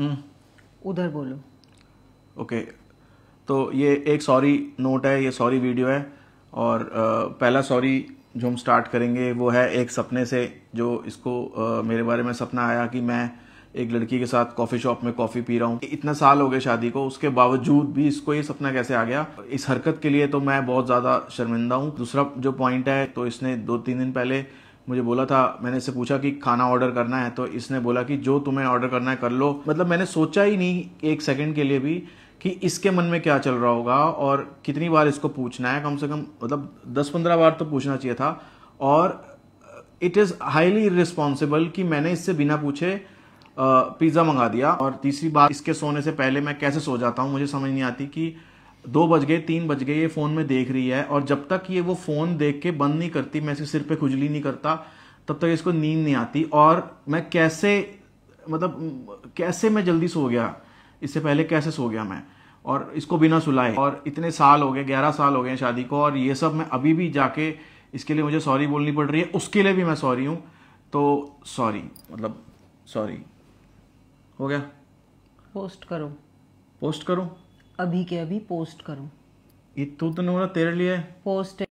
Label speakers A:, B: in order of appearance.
A: हम्म। उधर बोलो
B: ओके तो ये एक सॉरी नोट है ये सॉरी वीडियो है और पहला सॉरी जो हम स्टार्ट करेंगे वो है एक सपने से जो इसको मेरे बारे में सपना आया कि मैं एक लड़की के साथ कॉफ़ी शॉप में कॉफ़ी पी रहा हूँ इतना साल हो गए शादी को उसके बावजूद भी इसको ये सपना कैसे आ गया इस हरकत के लिए तो मैं बहुत ज़्यादा शर्मिंदा हूँ दूसरा जो पॉइंट है तो इसने दो तीन दिन पहले मुझे बोला था मैंने इससे पूछा कि खाना ऑर्डर करना है तो इसने बोला कि जो तुम्हें ऑर्डर करना है कर लो मतलब मैंने सोचा ही नहीं एक सेकंड के लिए भी कि इसके मन में क्या चल रहा होगा और कितनी बार इसको पूछना है कम से कम मतलब दस पंद्रह बार तो पूछना चाहिए था और इट इज़ हाईली रिस्पॉन्सिबल कि मैंने इससे बिना पूछे पिज़्ज़ा मंगा दिया और तीसरी बात इसके सोने से पहले मैं कैसे सो जाता हूँ मुझे समझ नहीं आती कि दो बज गए तीन बज गए ये फ़ोन में देख रही है और जब तक ये वो फ़ोन देख के बंद नहीं करती मैं इसके सिर पे खुजली नहीं करता तब तक इसको नींद नहीं आती और मैं कैसे मतलब कैसे मैं जल्दी सो गया इससे पहले कैसे सो गया मैं और इसको बिना सुलाए और इतने साल हो गए ग्यारह साल हो गए शादी को और ये सब मैं अभी भी जाके इसके लिए मुझे सॉरी बोलनी पड़ रही है उसके लिए भी मैं सॉरी हूँ तो सॉरी मतलब सॉरी हो गया पोस्ट करो पोस्ट करो
A: अभी के अभी पोस्ट करूं
B: ये तू तो रहा तेरे लिए
A: पोस्ट